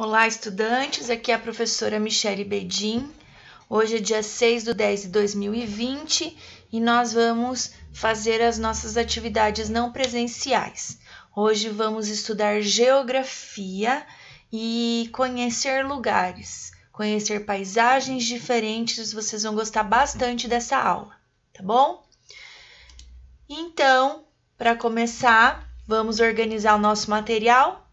Olá, estudantes. Aqui é a professora Michele Bedin. Hoje é dia 6 do 10 de 2020 e nós vamos fazer as nossas atividades não presenciais. Hoje vamos estudar geografia e conhecer lugares, conhecer paisagens diferentes. Vocês vão gostar bastante dessa aula, tá bom? Então, para começar, vamos organizar o nosso material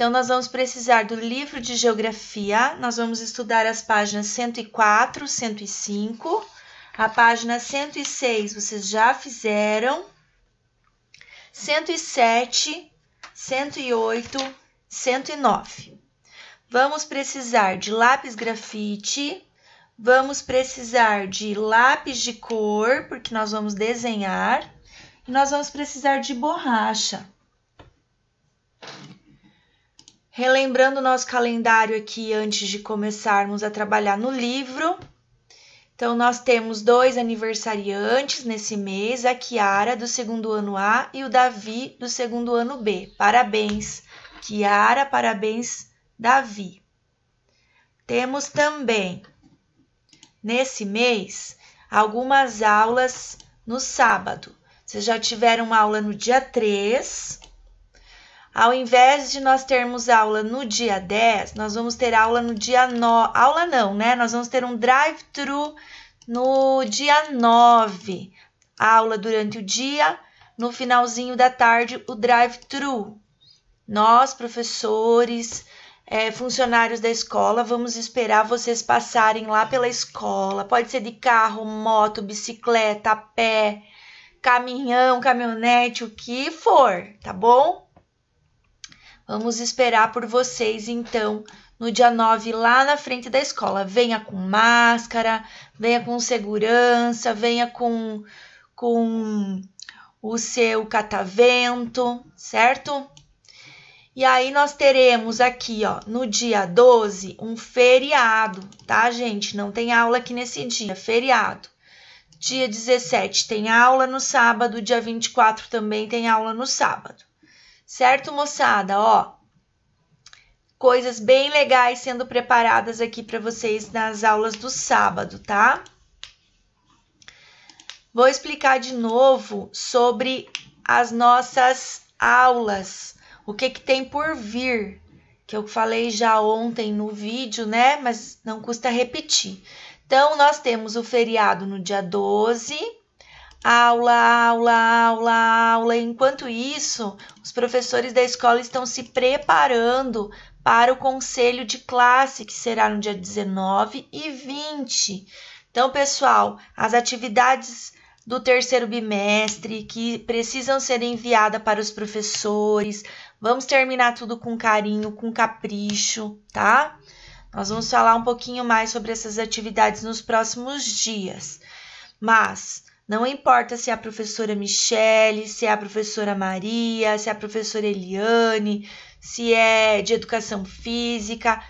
então, nós vamos precisar do livro de geografia, nós vamos estudar as páginas 104, 105. A página 106 vocês já fizeram. 107, 108, 109. Vamos precisar de lápis grafite, vamos precisar de lápis de cor, porque nós vamos desenhar, e nós vamos precisar de borracha. Relembrando o nosso calendário aqui antes de começarmos a trabalhar no livro. Então, nós temos dois aniversariantes nesse mês: a Kiara, do segundo ano A, e o Davi, do segundo ano B. Parabéns, Kiara, parabéns, Davi. Temos também, nesse mês, algumas aulas no sábado. Vocês já tiveram aula no dia 3, ao invés de nós termos aula no dia 10, nós vamos ter aula no dia 9. Aula não, né? Nós vamos ter um drive-thru no dia 9. Aula durante o dia, no finalzinho da tarde, o drive-thru. Nós, professores, é, funcionários da escola, vamos esperar vocês passarem lá pela escola. Pode ser de carro, moto, bicicleta, pé, caminhão, caminhonete, o que for, tá bom? Vamos esperar por vocês então no dia 9 lá na frente da escola. Venha com máscara, venha com segurança, venha com com o seu catavento, certo? E aí nós teremos aqui, ó, no dia 12, um feriado, tá, gente? Não tem aula aqui nesse dia, feriado. Dia 17 tem aula no sábado, dia 24 também tem aula no sábado. Certo, moçada? Ó, coisas bem legais sendo preparadas aqui para vocês nas aulas do sábado, tá? Vou explicar de novo sobre as nossas aulas, o que, que tem por vir, que eu falei já ontem no vídeo, né? Mas não custa repetir. Então, nós temos o feriado no dia 12, aula, aula, aula, aula. Enquanto isso, os professores da escola estão se preparando para o conselho de classe, que será no dia 19 e 20. Então, pessoal, as atividades do terceiro bimestre que precisam ser enviadas para os professores. Vamos terminar tudo com carinho, com capricho, tá? Nós vamos falar um pouquinho mais sobre essas atividades nos próximos dias. Mas não importa se é a professora Michele, se é a professora Maria, se é a professora Eliane, se é de educação física,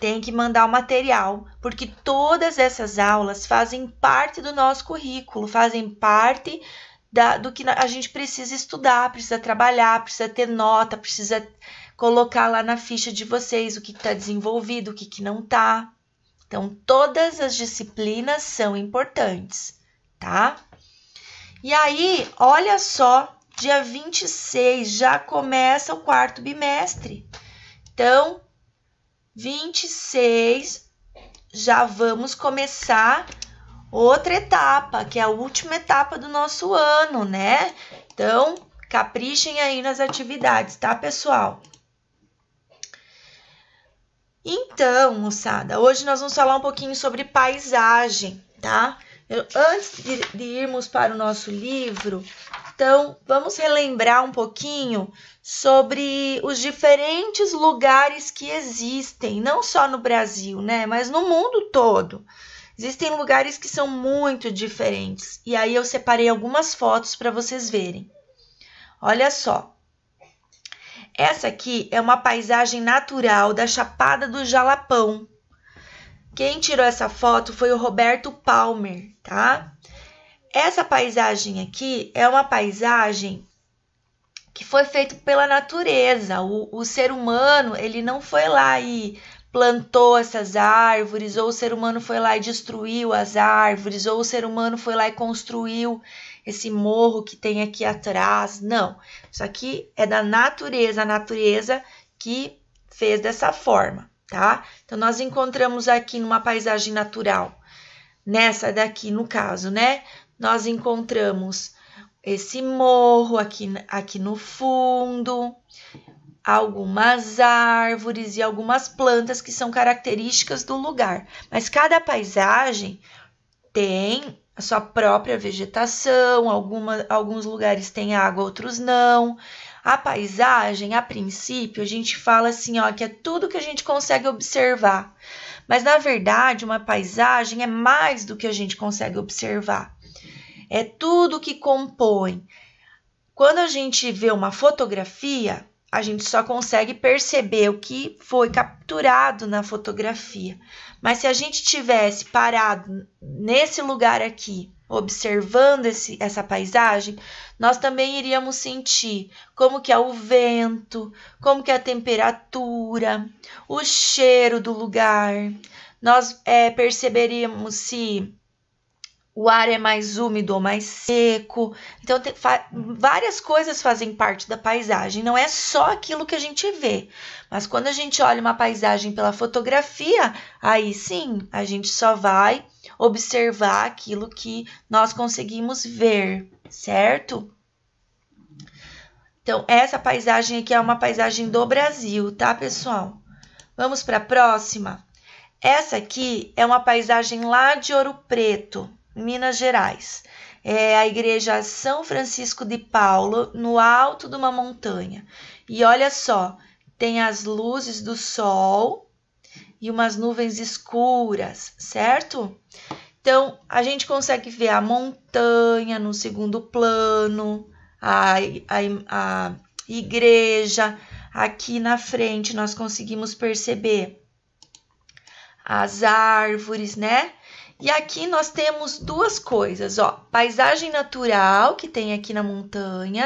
tem que mandar o material, porque todas essas aulas fazem parte do nosso currículo, fazem parte da, do que a gente precisa estudar, precisa trabalhar, precisa ter nota, precisa colocar lá na ficha de vocês o que está desenvolvido, o que, que não está. Então, todas as disciplinas são importantes, tá? E aí, olha só, dia 26 já começa o quarto bimestre. Então, 26 já vamos começar outra etapa, que é a última etapa do nosso ano, né? Então, caprichem aí nas atividades, tá, pessoal? Então, moçada, hoje nós vamos falar um pouquinho sobre paisagem, tá? Eu, antes de, de irmos para o nosso livro, então vamos relembrar um pouquinho sobre os diferentes lugares que existem, não só no Brasil, né, mas no mundo todo. Existem lugares que são muito diferentes. E aí eu separei algumas fotos para vocês verem. Olha só. Essa aqui é uma paisagem natural da Chapada do Jalapão, quem tirou essa foto foi o Roberto Palmer, tá? Essa paisagem aqui é uma paisagem que foi feita pela natureza. O, o ser humano, ele não foi lá e plantou essas árvores, ou o ser humano foi lá e destruiu as árvores, ou o ser humano foi lá e construiu esse morro que tem aqui atrás. Não, isso aqui é da natureza, a natureza que fez dessa forma tá? Então, nós encontramos aqui numa paisagem natural, nessa daqui no caso, né? Nós encontramos esse morro aqui, aqui no fundo, algumas árvores e algumas plantas que são características do lugar. Mas cada paisagem tem a sua própria vegetação, alguma, alguns lugares têm água, outros não. A paisagem, a princípio, a gente fala assim, ó, que é tudo que a gente consegue observar. Mas na verdade, uma paisagem é mais do que a gente consegue observar. É tudo que compõe. Quando a gente vê uma fotografia, a gente só consegue perceber o que foi capturado na fotografia. Mas se a gente tivesse parado nesse lugar aqui observando esse, essa paisagem, nós também iríamos sentir como que é o vento, como que é a temperatura, o cheiro do lugar. Nós é, perceberíamos se o ar é mais úmido ou mais seco. Então, tem, várias coisas fazem parte da paisagem, não é só aquilo que a gente vê. Mas quando a gente olha uma paisagem pela fotografia, aí sim, a gente só vai observar aquilo que nós conseguimos ver, certo? Então, essa paisagem aqui é uma paisagem do Brasil, tá, pessoal? Vamos para a próxima. Essa aqui é uma paisagem lá de Ouro Preto, Minas Gerais. É a igreja São Francisco de Paulo, no alto de uma montanha. E olha só, tem as luzes do sol e umas nuvens escuras, certo? Então, a gente consegue ver a montanha no segundo plano, a, a, a igreja. Aqui na frente, nós conseguimos perceber as árvores, né? E aqui nós temos duas coisas, ó. Paisagem natural, que tem aqui na montanha.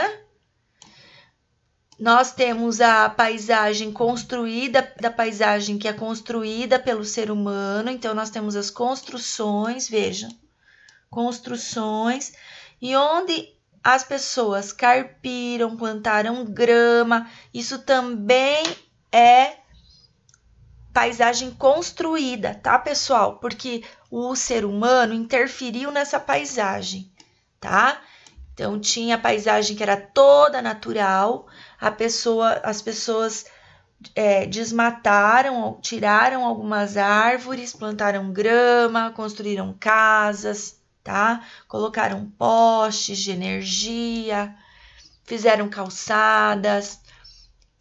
Nós temos a paisagem construída, da paisagem que é construída pelo ser humano. Então, nós temos as construções, vejam. Construções. E onde as pessoas carpiram, plantaram grama. Isso também é paisagem construída, tá, pessoal? Porque o ser humano interferiu nessa paisagem, tá? Então tinha a paisagem que era toda natural, a pessoa, as pessoas é, desmataram, tiraram algumas árvores, plantaram grama, construíram casas, tá? Colocaram postes de energia, fizeram calçadas,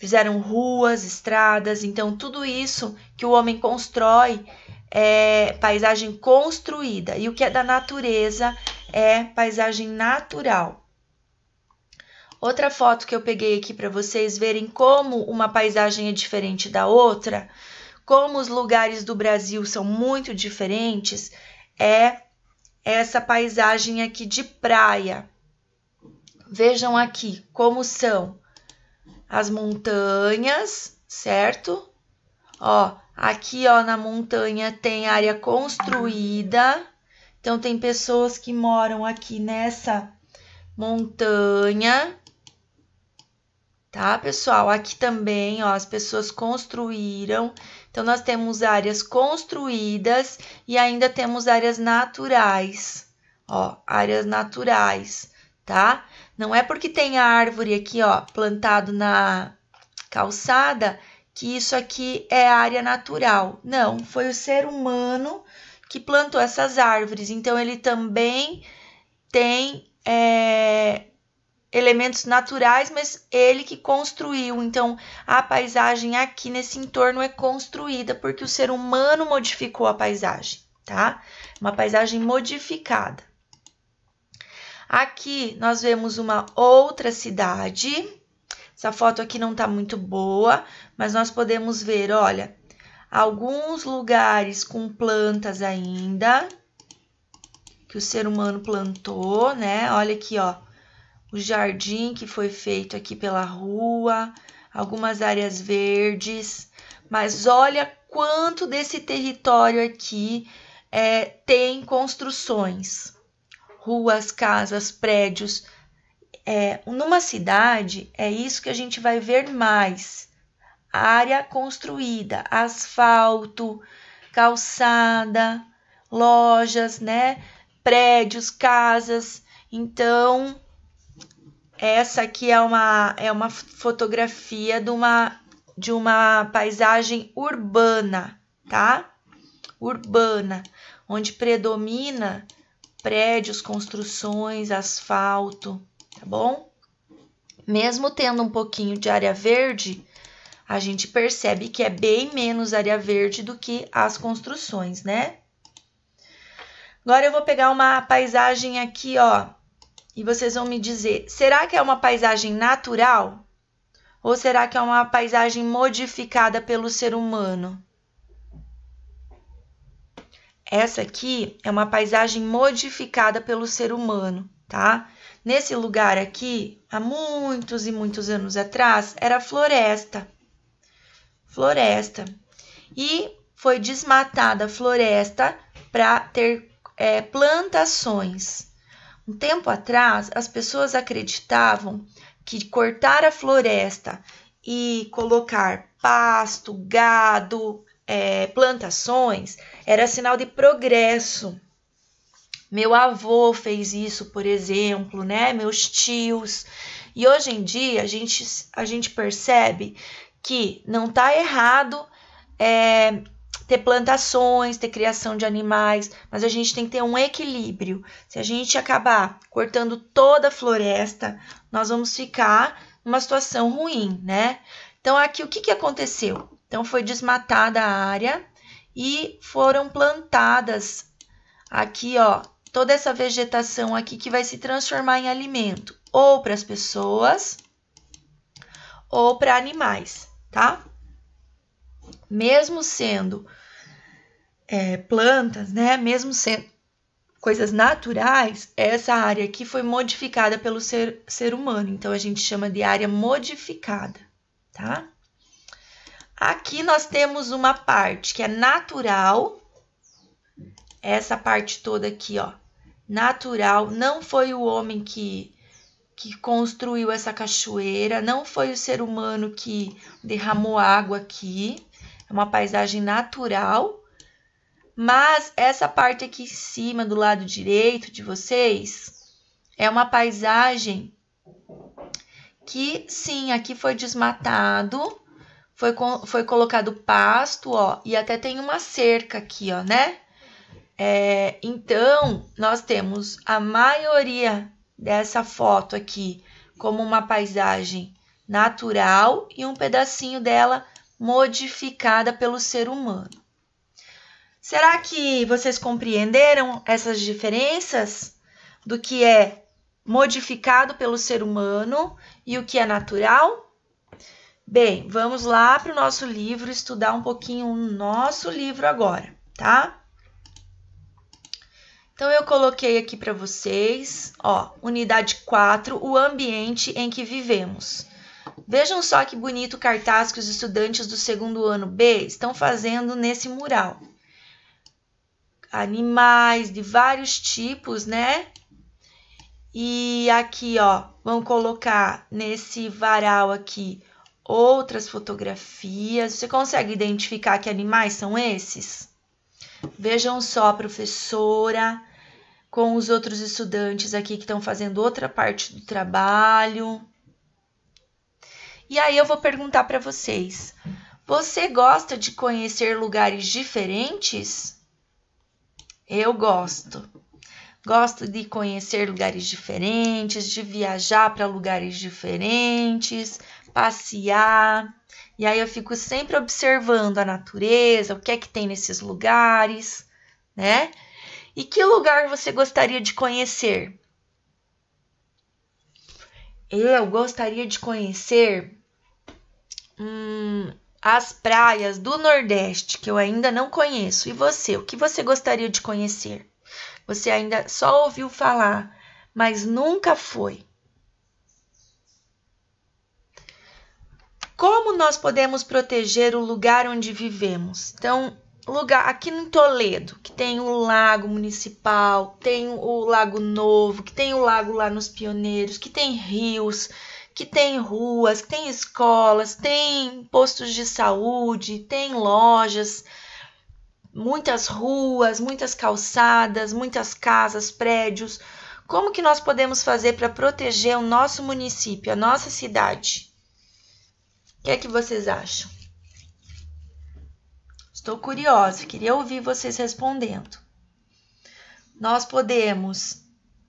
fizeram ruas, estradas, então tudo isso que o homem constrói é paisagem construída e o que é da natureza é paisagem natural. Outra foto que eu peguei aqui para vocês verem como uma paisagem é diferente da outra, como os lugares do Brasil são muito diferentes, é essa paisagem aqui de praia. Vejam aqui como são as montanhas, certo? Ó, aqui ó na montanha tem área construída. Então tem pessoas que moram aqui nessa montanha. Tá, pessoal? Aqui também, ó, as pessoas construíram. Então nós temos áreas construídas e ainda temos áreas naturais. Ó, áreas naturais, tá? Não é porque tem a árvore aqui, ó, plantado na calçada, que isso aqui é área natural. Não, foi o ser humano que plantou essas árvores. Então, ele também tem é, elementos naturais, mas ele que construiu. Então, a paisagem aqui nesse entorno é construída porque o ser humano modificou a paisagem, tá? Uma paisagem modificada. Aqui nós vemos uma outra cidade. Essa foto aqui não está muito boa, mas nós podemos ver, olha, alguns lugares com plantas ainda que o ser humano plantou, né? Olha aqui, ó, o jardim que foi feito aqui pela rua, algumas áreas verdes, mas olha quanto desse território aqui é, tem construções ruas, casas, prédios. É, numa cidade, é isso que a gente vai ver mais: área construída, asfalto, calçada, lojas, né? Prédios, casas. Então, essa aqui é uma, é uma fotografia de uma, de uma paisagem urbana, tá? Urbana, onde predomina prédios, construções, asfalto, tá bom? Mesmo tendo um pouquinho de área verde, a gente percebe que é bem menos área verde do que as construções, né? Agora eu vou pegar uma paisagem aqui, ó, e vocês vão me dizer: será que é uma paisagem natural? Ou será que é uma paisagem modificada pelo ser humano? Essa aqui é uma paisagem modificada pelo ser humano, tá? Nesse lugar aqui, há muitos e muitos anos atrás, era floresta. Floresta. E foi desmatada a floresta para ter é, plantações. Um tempo atrás, as pessoas acreditavam que cortar a floresta e colocar pasto, gado, é, plantações era sinal de progresso. Meu avô fez isso, por exemplo, né? Meus tios. E hoje em dia a gente, a gente percebe que não está errado é, ter plantações, ter criação de animais, mas a gente tem que ter um equilíbrio. Se a gente acabar cortando toda a floresta, nós vamos ficar numa situação ruim, né? Então, aqui o que, que aconteceu? Então foi desmatada a área e foram plantadas aqui, ó, toda essa vegetação aqui que vai se transformar em alimento, ou para as pessoas ou para animais, tá? Mesmo sendo é, plantas, né? Mesmo sendo coisas naturais, essa área aqui foi modificada pelo ser, ser humano, então a gente chama de área modificada, tá? Aqui nós temos uma parte que é natural, essa parte toda aqui, ó, natural, não foi o homem que, que construiu essa cachoeira, não foi o ser humano que derramou água aqui, é uma paisagem natural, mas essa parte aqui em cima, do lado direito de vocês, é uma paisagem que, sim, aqui foi desmatado, foi, foi colocado pasto, ó, e até tem uma cerca aqui, ó, né? É, então, nós temos a maioria dessa foto aqui como uma paisagem natural e um pedacinho dela modificada pelo ser humano. Será que vocês compreenderam essas diferenças do que é modificado pelo ser humano e o que é natural? Bem, vamos lá para o nosso livro estudar um pouquinho o nosso livro agora, tá? Então, eu coloquei aqui para vocês, ó, unidade 4, o ambiente em que vivemos. Vejam só que bonito o cartaz que os estudantes do segundo ano B estão fazendo nesse mural. Animais de vários tipos, né? E aqui, ó, vão colocar nesse varal aqui outras fotografias. Você consegue identificar que animais são esses? Vejam só a professora com os outros estudantes aqui que estão fazendo outra parte do trabalho. E aí eu vou perguntar para vocês: você gosta de conhecer lugares diferentes? Eu gosto. Gosto de conhecer lugares diferentes, de viajar para lugares diferentes, passear. E aí eu fico sempre observando a natureza, o que é que tem nesses lugares, né? E que lugar você gostaria de conhecer? Eu gostaria de conhecer hum, as praias do Nordeste, que eu ainda não conheço. E você? O que você gostaria de conhecer? Você ainda só ouviu falar, mas nunca foi. Como nós podemos proteger o lugar onde vivemos? Então, lugar aqui em Toledo, que tem o lago municipal, tem o lago novo, que tem o lago lá nos pioneiros, que tem rios, que tem ruas, que tem escolas, tem postos de saúde, tem lojas, muitas ruas, muitas calçadas, muitas casas, prédios. Como que nós podemos fazer para proteger o nosso município, a nossa cidade? O que é que vocês acham? Estou curiosa, queria ouvir vocês respondendo. Nós podemos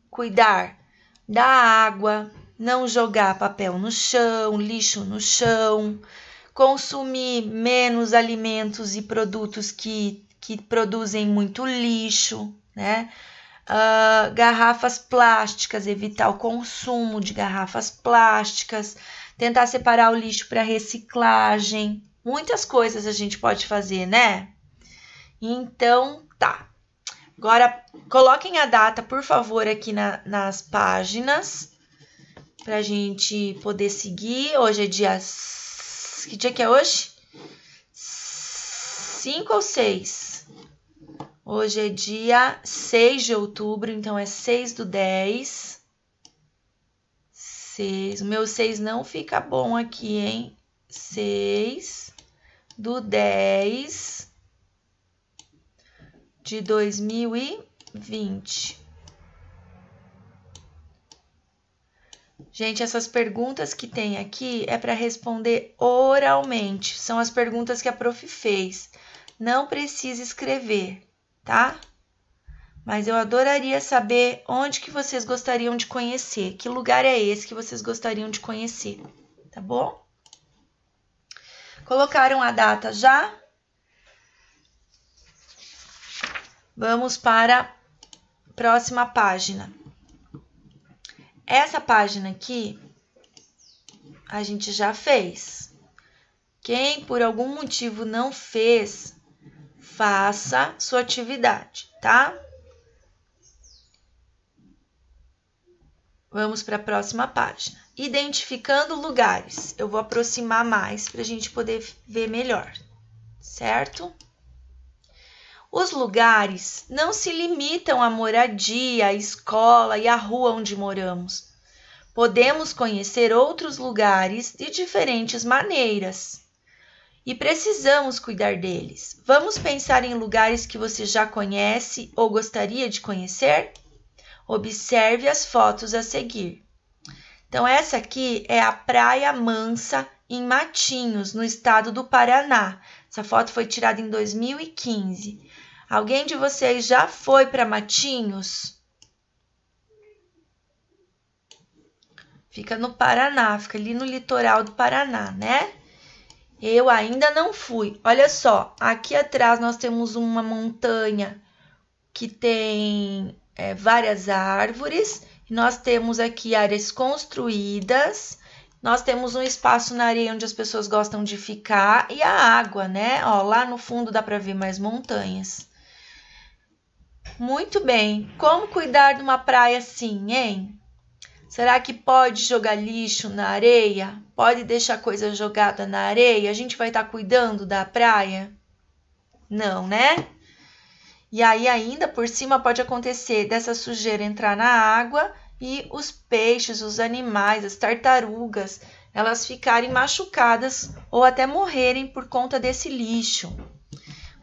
cuidar da água, não jogar papel no chão, lixo no chão, consumir menos alimentos e produtos que, que produzem muito lixo, né? Uh, garrafas plásticas, evitar o consumo de garrafas plásticas, tentar separar o lixo para reciclagem. Muitas coisas a gente pode fazer, né? Então, tá. Agora, coloquem a data, por favor, aqui na, nas páginas, para a gente poder seguir. Hoje é dia. Que dia que é hoje? 5 ou 6? Hoje é dia 6 de outubro, então é 6 do 10. 6. O meu 6 não fica bom aqui, hein? 6 do 10 de 2020. Gente, essas perguntas que tem aqui é para responder oralmente. São as perguntas que a prof fez. Não precisa escrever, tá? mas eu adoraria saber onde que vocês gostariam de conhecer, que lugar é esse que vocês gostariam de conhecer, tá bom? Colocaram a data já? Vamos para a próxima página. Essa página aqui a gente já fez. Quem por algum motivo não fez, faça sua atividade, tá? Vamos para a próxima página. Identificando lugares. Eu vou aproximar mais para a gente poder ver melhor, certo? Os lugares não se limitam à moradia, à escola e à rua onde moramos. Podemos conhecer outros lugares de diferentes maneiras e precisamos cuidar deles. Vamos pensar em lugares que você já conhece ou gostaria de conhecer? Observe as fotos a seguir. Então, essa aqui é a Praia Mansa, em Matinhos, no estado do Paraná. Essa foto foi tirada em 2015. Alguém de vocês já foi para Matinhos? Fica no Paraná, fica ali no litoral do Paraná, né? Eu ainda não fui. Olha só, aqui atrás nós temos uma montanha que tem é, várias árvores. Nós temos aqui áreas construídas. Nós temos um espaço na areia onde as pessoas gostam de ficar e a água, né? Ó, lá no fundo dá para ver mais montanhas. Muito bem. Como cuidar de uma praia assim, hein? Será que pode jogar lixo na areia? Pode deixar coisa jogada na areia? A gente vai estar tá cuidando da praia? Não, né? E aí, ainda por cima, pode acontecer dessa sujeira entrar na água e os peixes, os animais, as tartarugas, elas ficarem machucadas ou até morrerem por conta desse lixo.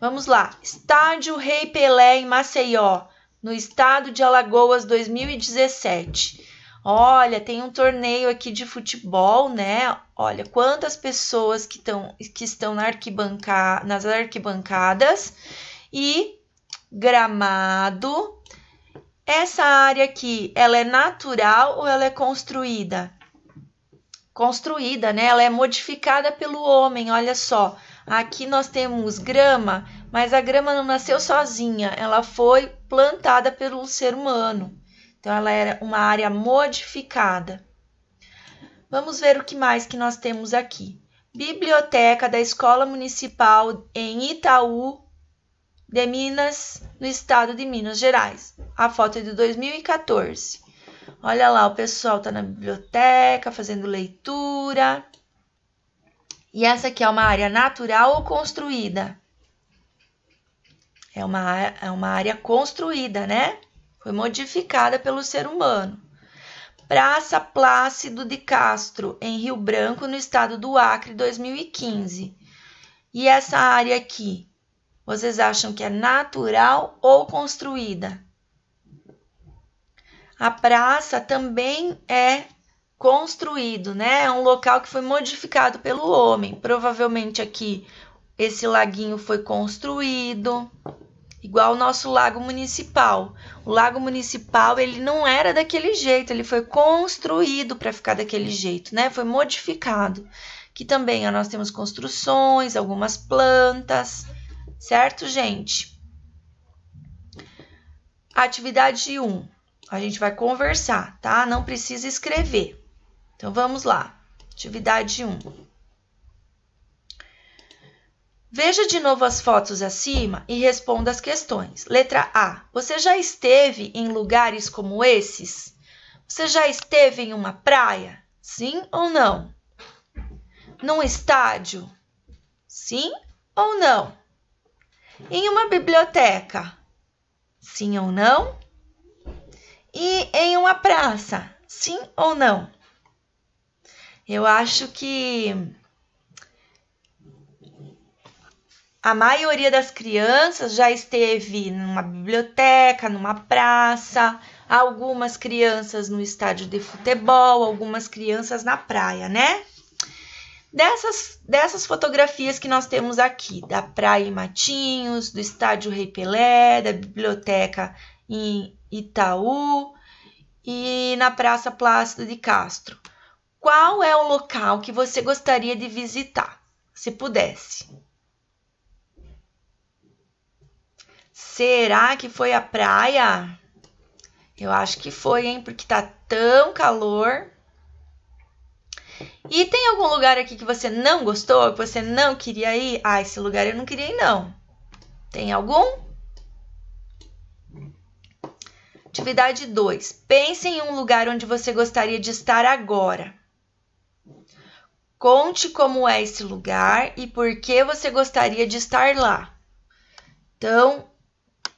Vamos lá. Estádio Rei Pelé em Maceió, no estado de Alagoas 2017. Olha, tem um torneio aqui de futebol, né? Olha quantas pessoas que, tão, que estão na arquibanca, nas arquibancadas e gramado. Essa área aqui, ela é natural ou ela é construída? Construída, né? Ela é modificada pelo homem, olha só. Aqui nós temos grama, mas a grama não nasceu sozinha, ela foi plantada pelo ser humano. Então ela era uma área modificada. Vamos ver o que mais que nós temos aqui. Biblioteca da Escola Municipal em Itaú, de Minas, no estado de Minas Gerais. A foto é de 2014. Olha lá, o pessoal tá na biblioteca fazendo leitura. E essa aqui é uma área natural ou construída? É uma, é uma área construída, né? Foi modificada pelo ser humano. Praça Plácido de Castro, em Rio Branco, no estado do Acre, 2015. E essa área aqui vocês acham que é natural ou construída? A praça também é construído, né? É um local que foi modificado pelo homem. Provavelmente aqui esse laguinho foi construído, igual o nosso lago municipal. O lago municipal, ele não era daquele jeito, ele foi construído para ficar daquele jeito, né? Foi modificado. Que também ó, nós temos construções, algumas plantas certo, gente? Atividade 1. A gente vai conversar, tá? Não precisa escrever. Então vamos lá. Atividade 1. Veja de novo as fotos acima e responda as questões. Letra A. Você já esteve em lugares como esses? Você já esteve em uma praia? Sim ou não? Num estádio? Sim ou não? em uma biblioteca? Sim ou não? E em uma praça? Sim ou não? Eu acho que a maioria das crianças já esteve numa biblioteca, numa praça, algumas crianças no estádio de futebol, algumas crianças na praia, né? Dessas, dessas fotografias que nós temos aqui, da Praia em Matinhos, do Estádio Rei Pelé, da Biblioteca em Itaú e na Praça Plácido de Castro. Qual é o local que você gostaria de visitar, se pudesse? Será que foi a praia? Eu acho que foi, hein? Porque tá tão calor. E tem algum lugar aqui que você não gostou, que você não queria ir? Ah, esse lugar eu não queria ir, não. Tem algum? Atividade 2. Pense em um lugar onde você gostaria de estar agora. Conte como é esse lugar e por que você gostaria de estar lá. Então,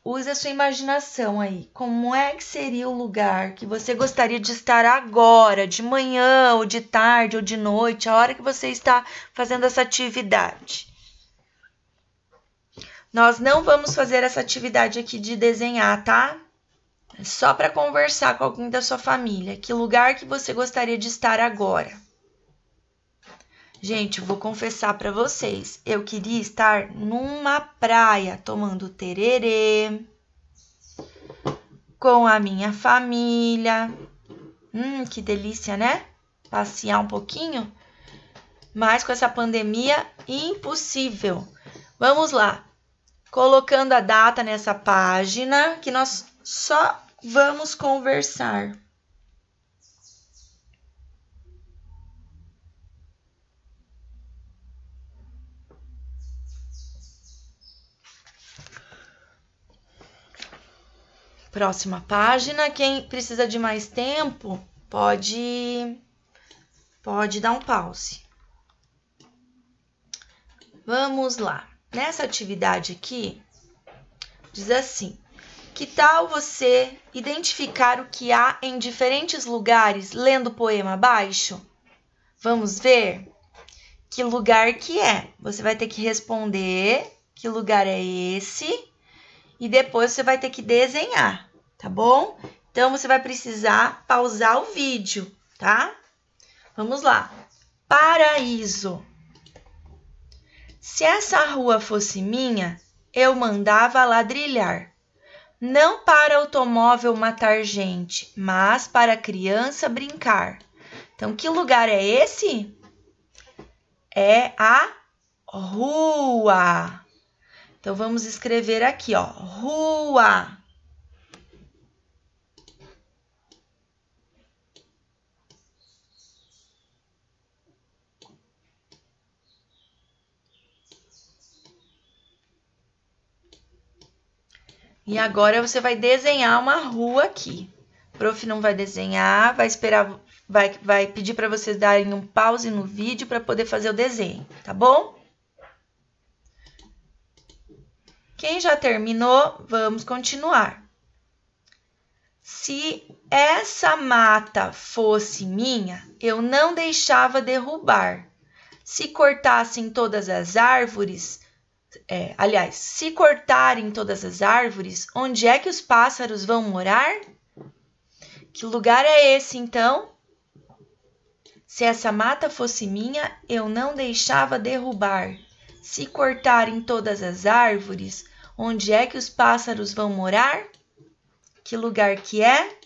Use a sua imaginação aí. Como é que seria o lugar que você gostaria de estar agora, de manhã, ou de tarde, ou de noite, a hora que você está fazendo essa atividade? Nós não vamos fazer essa atividade aqui de desenhar, tá? É só para conversar com alguém da sua família. Que lugar que você gostaria de estar agora? Gente, vou confessar para vocês, eu queria estar numa praia tomando tererê com a minha família. Hum, que delícia, né? Passear um pouquinho. Mas com essa pandemia, impossível. Vamos lá. Colocando a data nessa página que nós só vamos conversar. próxima página. Quem precisa de mais tempo pode, pode dar um pause. Vamos lá. Nessa atividade aqui, diz assim: que tal você identificar o que há em diferentes lugares lendo o poema abaixo? Vamos ver que lugar que é. Você vai ter que responder que lugar é esse e depois você vai ter que desenhar, tá bom? Então, você vai precisar pausar o vídeo, tá? Vamos lá. Paraíso. Se essa rua fosse minha, eu mandava ladrilhar. Não para automóvel matar gente, mas para criança brincar. Então, que lugar é esse? É a rua. Então vamos escrever aqui, ó, rua. E agora você vai desenhar uma rua aqui. O prof não vai desenhar, vai esperar, vai, vai pedir para vocês darem um pause no vídeo para poder fazer o desenho, tá bom? Quem já terminou, vamos continuar. Se essa mata fosse minha, eu não deixava derrubar. Se cortassem todas as árvores, é, aliás, se cortarem todas as árvores, onde é que os pássaros vão morar? Que lugar é esse então? Se essa mata fosse minha, eu não deixava derrubar. Se cortarem todas as árvores, Onde é que os pássaros vão morar? Que lugar que é?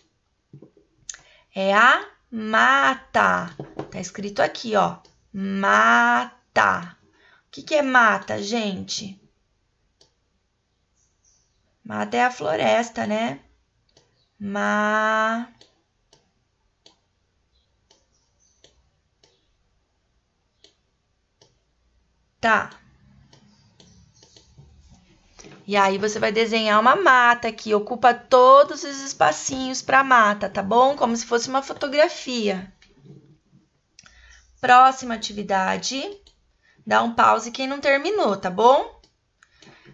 É a mata. Tá escrito aqui, ó. Mata. O que, que é mata, gente? Mata é a floresta, né? Ma. Tá. E aí você vai desenhar uma mata que ocupa todos os espacinhos para a mata, tá bom? Como se fosse uma fotografia. Próxima atividade, dá um pause quem não terminou, tá bom?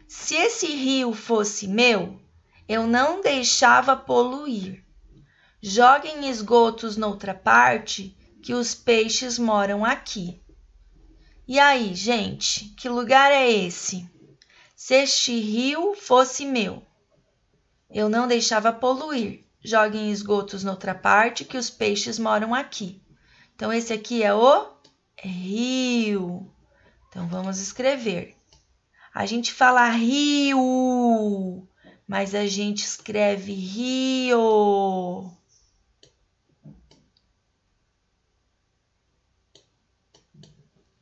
Se esse rio fosse meu, eu não deixava poluir. Joguem esgotos noutra parte que os peixes moram aqui. E aí, gente, que lugar é esse? Se este rio fosse meu, eu não deixava poluir. Joguem esgotos noutra parte que os peixes moram aqui. Então, esse aqui é o rio. Então, vamos escrever. A gente fala rio, mas a gente escreve rio.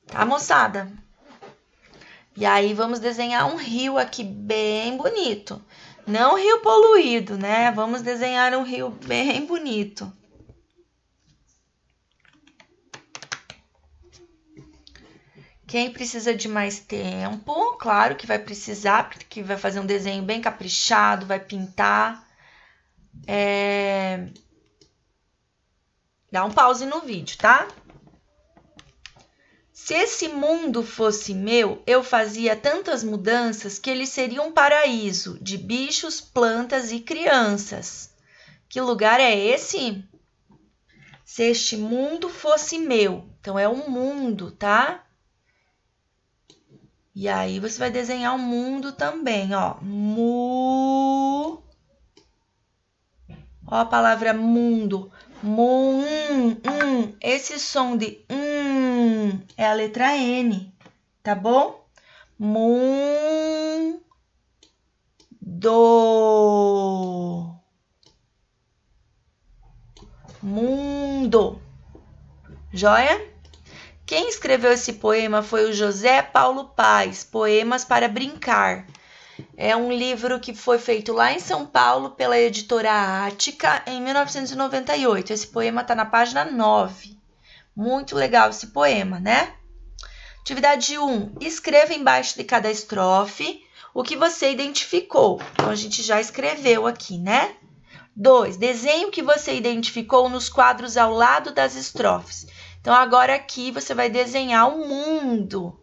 Tá, moçada? E aí vamos desenhar um rio aqui bem bonito. Não rio poluído, né? Vamos desenhar um rio bem bonito. Quem precisa de mais tempo, claro que vai precisar, porque vai fazer um desenho bem caprichado, vai pintar. É... Dá um pause no vídeo, tá? Se esse mundo fosse meu, eu fazia tantas mudanças que ele seria um paraíso de bichos, plantas e crianças. Que lugar é esse? Se este mundo fosse meu, então é um mundo, tá? E aí você vai desenhar o um mundo também, ó. Mu. Ó a palavra mundo. Mu. Esse som de um é a letra N, tá bom? Mundo. Mundo. Joia? Quem escreveu esse poema foi o José Paulo Paz, Poemas para Brincar. É um livro que foi feito lá em São Paulo pela editora Ática em 1998. Esse poema está na página 9. Muito legal esse poema, né? Atividade 1. Escreva embaixo de cada estrofe o que você identificou. Então, a gente já escreveu aqui, né? 2. Desenhe o que você identificou nos quadros ao lado das estrofes. Então, agora aqui você vai desenhar o mundo.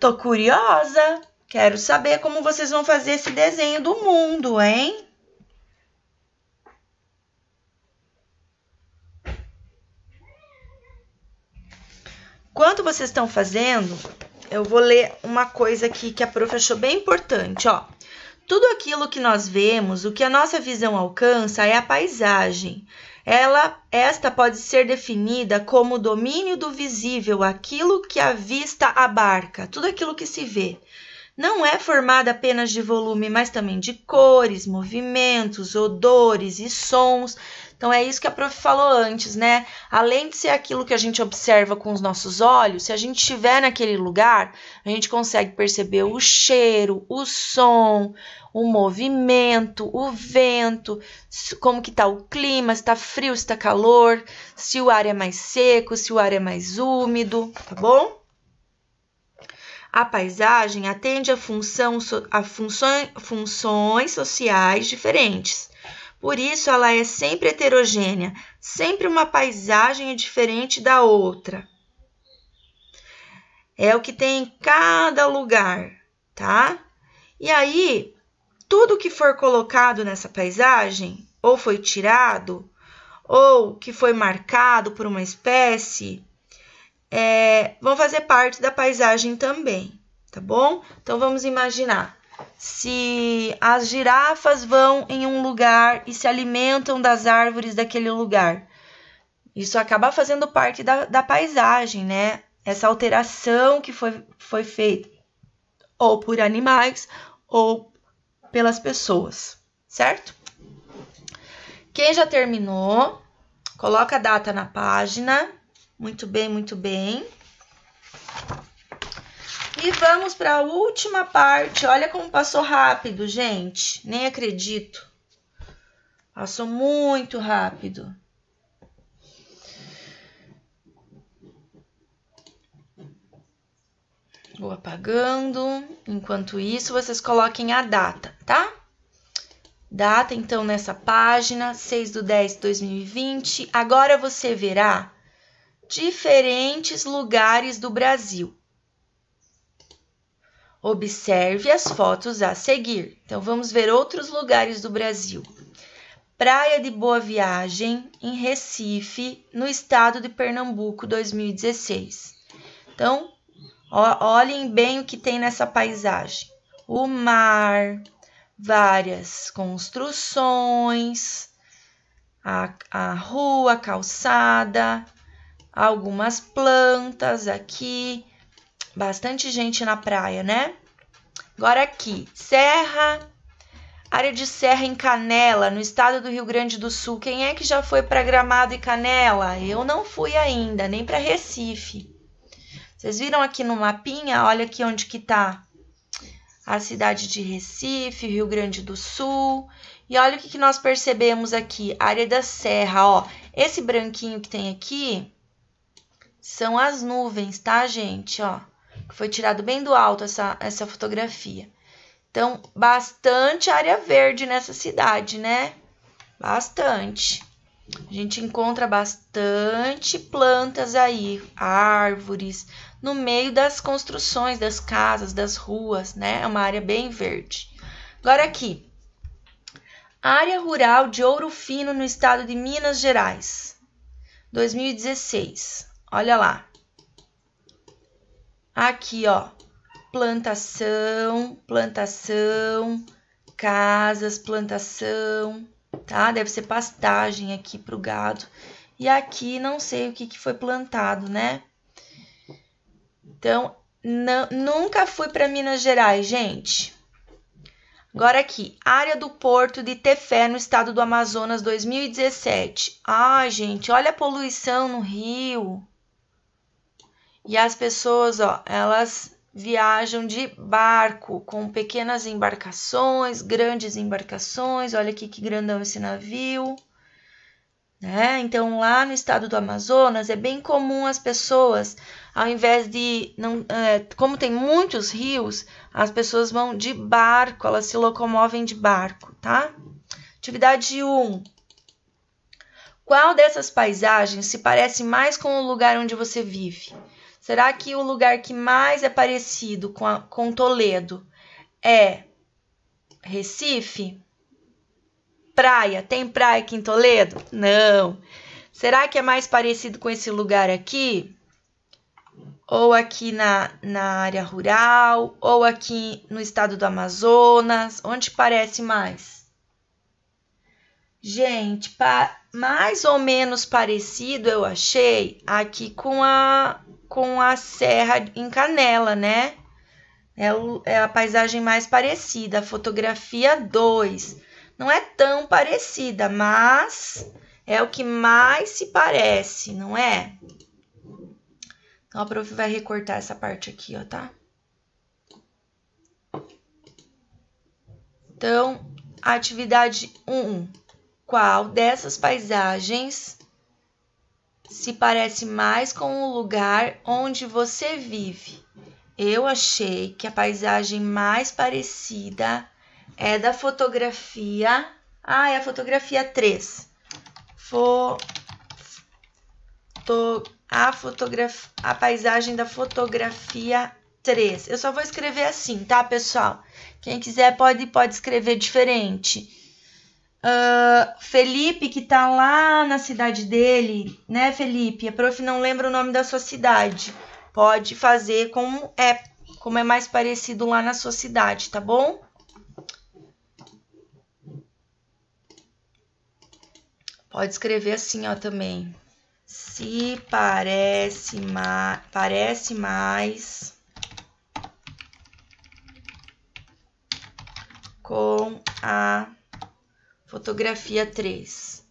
Tô curiosa! Quero saber como vocês vão fazer esse desenho do mundo, hein? Enquanto vocês estão fazendo, eu vou ler uma coisa aqui que a prof achou bem importante, ó. Tudo aquilo que nós vemos, o que a nossa visão alcança é a paisagem. Ela, esta pode ser definida como o domínio do visível, aquilo que a vista abarca, tudo aquilo que se vê. Não é formada apenas de volume, mas também de cores, movimentos, odores e sons, então é isso que a prof falou antes, né? Além de ser aquilo que a gente observa com os nossos olhos, se a gente estiver naquele lugar, a gente consegue perceber o cheiro, o som, o movimento, o vento, como que tá o clima, se tá frio, se tá calor, se o ar é mais seco, se o ar é mais úmido, tá bom? A paisagem atende a, função, a funções, funções sociais diferentes. Por isso, ela é sempre heterogênea, sempre uma paisagem diferente da outra. É o que tem em cada lugar, tá? E aí, tudo que for colocado nessa paisagem, ou foi tirado, ou que foi marcado por uma espécie, é, vão fazer parte da paisagem também, tá bom? Então vamos imaginar se as girafas vão em um lugar e se alimentam das árvores daquele lugar. Isso acaba fazendo parte da, da paisagem, né? Essa alteração que foi, foi feita ou por animais ou pelas pessoas, certo? Quem já terminou, coloca a data na página. Muito bem, muito bem. E vamos para a última parte. Olha como passou rápido, gente. Nem acredito. Passou muito rápido. Vou apagando. Enquanto isso, vocês coloquem a data, tá? Data, então, nessa página, 6 do 10 de 2020. Agora você verá diferentes lugares do Brasil. Observe as fotos a seguir. Então, vamos ver outros lugares do Brasil. Praia de Boa Viagem, em Recife, no estado de Pernambuco, 2016. Então, olhem bem o que tem nessa paisagem: o mar, várias construções, a, a rua, a calçada, algumas plantas aqui, Bastante gente na praia, né? Agora aqui, Serra, área de Serra em Canela, no estado do Rio Grande do Sul. Quem é que já foi para Gramado e Canela? Eu não fui ainda, nem para Recife. Vocês viram aqui no mapinha? Olha aqui onde que tá a cidade de Recife, Rio Grande do Sul. E olha o que, que nós percebemos aqui, área da serra, ó. Esse branquinho que tem aqui são as nuvens, tá, gente? Ó. Foi tirado bem do alto essa, essa fotografia. Então, bastante área verde nessa cidade, né? Bastante. A gente encontra bastante plantas aí, árvores, no meio das construções, das casas, das ruas, né? É uma área bem verde. Agora aqui, área rural de Ouro Fino, no estado de Minas Gerais, 2016. Olha lá. Aqui, ó, plantação, plantação, casas, plantação, tá? Deve ser pastagem aqui para o gado. E aqui não sei o que, que foi plantado, né? Então, não, nunca fui para Minas Gerais, gente. Agora aqui, área do porto de Tefé, no estado do Amazonas, 2017. Ai, gente, olha a poluição no rio. E as pessoas, ó, elas viajam de barco com pequenas embarcações, grandes embarcações. Olha aqui que grandão esse navio. Né? Então, lá no estado do Amazonas, é bem comum as pessoas, ao invés de. Não, é, como tem muitos rios, as pessoas vão de barco, elas se locomovem de barco, tá? Atividade 1. Qual dessas paisagens se parece mais com o lugar onde você vive? Será que o lugar que mais é parecido com, a, com Toledo é Recife? Praia. Tem praia aqui em Toledo? Não. Será que é mais parecido com esse lugar aqui? Ou aqui na, na área rural? Ou aqui no estado do Amazonas? Onde parece mais? Gente, mais ou menos parecido eu achei aqui com a com a serra em Canela, né? É, o, é a paisagem mais parecida, fotografia 2. Não é tão parecida, mas é o que mais se parece, não é? Então a prof vai recortar essa parte aqui, ó, tá? Então, atividade 1. Qual dessas paisagens se parece mais com o lugar onde você vive. Eu achei que a paisagem mais parecida é da fotografia. Ah, é a fotografia 3. Fo... To... A, fotograf... a paisagem da fotografia 3. Eu só vou escrever assim, tá, pessoal? Quem quiser pode, pode escrever diferente. Ah, Felipe, que tá lá na cidade dele, né, Felipe? A prof não lembra o nome da sua cidade. Pode fazer como é, como é mais parecido lá na sua cidade, tá bom? Pode escrever assim, ó, também. Se parece, ma parece mais com a Fotografia 3.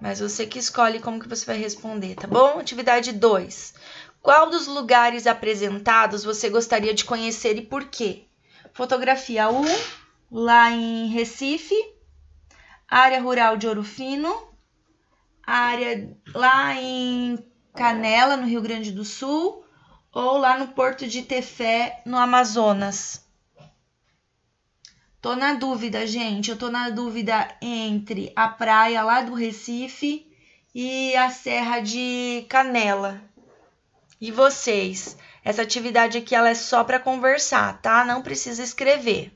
Mas você que escolhe como que você vai responder, tá bom? Atividade 2. Qual dos lugares apresentados você gostaria de conhecer e por quê? Fotografia 1, lá em Recife, área rural de Ouro Fino, área lá em Canela, no Rio Grande do Sul, ou lá no Porto de Tefé, no Amazonas. Tô na dúvida, gente. Eu tô na dúvida entre a praia lá do Recife e a Serra de Canela. E vocês? Essa atividade aqui ela é só para conversar, tá? Não precisa escrever.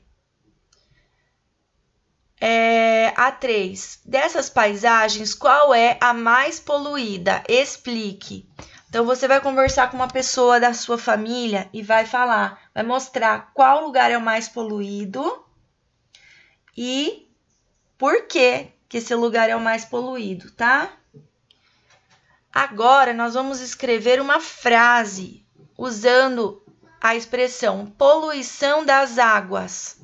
É, a 3. Dessas paisagens, qual é a mais poluída? Explique. Então você vai conversar com uma pessoa da sua família e vai falar, vai mostrar qual lugar é o mais poluído e por que que esse lugar é o mais poluído, tá? Agora nós vamos escrever uma frase usando a expressão poluição das águas.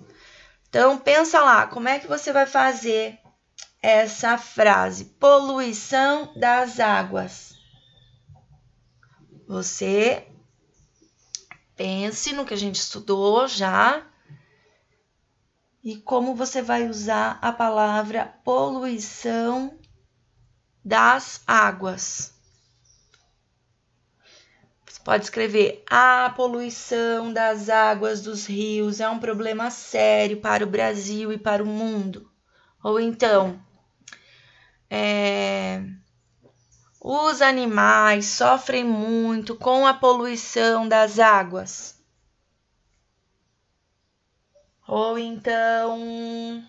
Então pensa lá, como é que você vai fazer essa frase? Poluição das águas. Você pense no que a gente estudou já e como você vai usar a palavra poluição das águas. Você pode escrever: a poluição das águas dos rios é um problema sério para o Brasil e para o mundo. Ou então, é, os animais sofrem muito com a poluição das águas. Ou então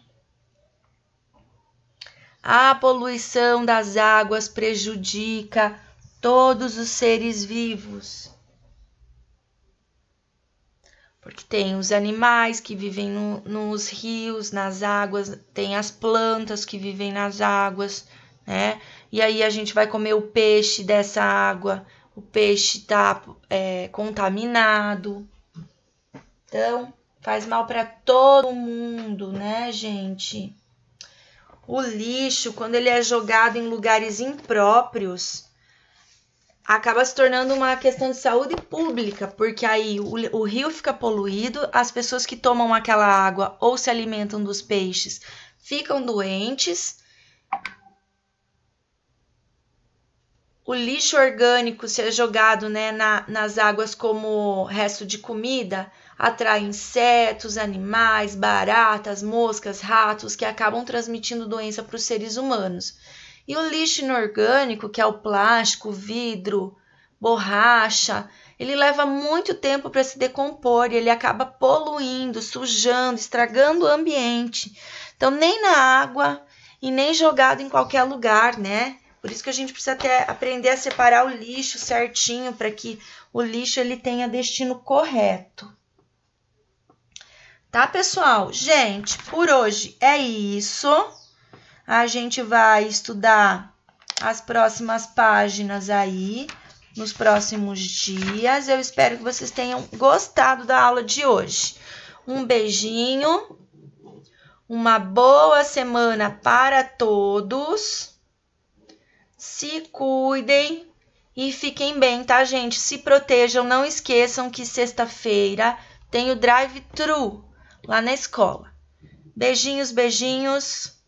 a poluição das águas prejudica todos os seres vivos. Porque tem os animais que vivem no, nos rios, nas águas, tem as plantas que vivem nas águas, né? E aí a gente vai comer o peixe dessa água, o peixe tá é, contaminado. Então, faz mal para todo mundo, né, gente? O lixo, quando ele é jogado em lugares impróprios, acaba se tornando uma questão de saúde pública, porque aí o, o, rio fica poluído, as pessoas que tomam aquela água ou se alimentam dos peixes ficam doentes o lixo orgânico ser jogado né, na, nas águas como resto de comida atrai insetos, animais, baratas, moscas, ratos que acabam transmitindo doença para os seres humanos. E o lixo inorgânico, que é o plástico, vidro, borracha, ele leva muito tempo para se decompor e ele acaba poluindo, sujando, estragando o ambiente. Então, nem na água e nem jogado em qualquer lugar, né? Por isso que a gente precisa até aprender a separar o lixo certinho para que o lixo ele tenha destino correto. Tá, pessoal? Gente, por hoje é isso. A gente vai estudar as próximas páginas aí nos próximos dias. Eu espero que vocês tenham gostado da aula de hoje. Um beijinho. Uma boa semana para todos. Se cuidem e fiquem bem, tá, gente? Se protejam. Não esqueçam que sexta-feira tem o drive-thru lá na escola. Beijinhos, beijinhos.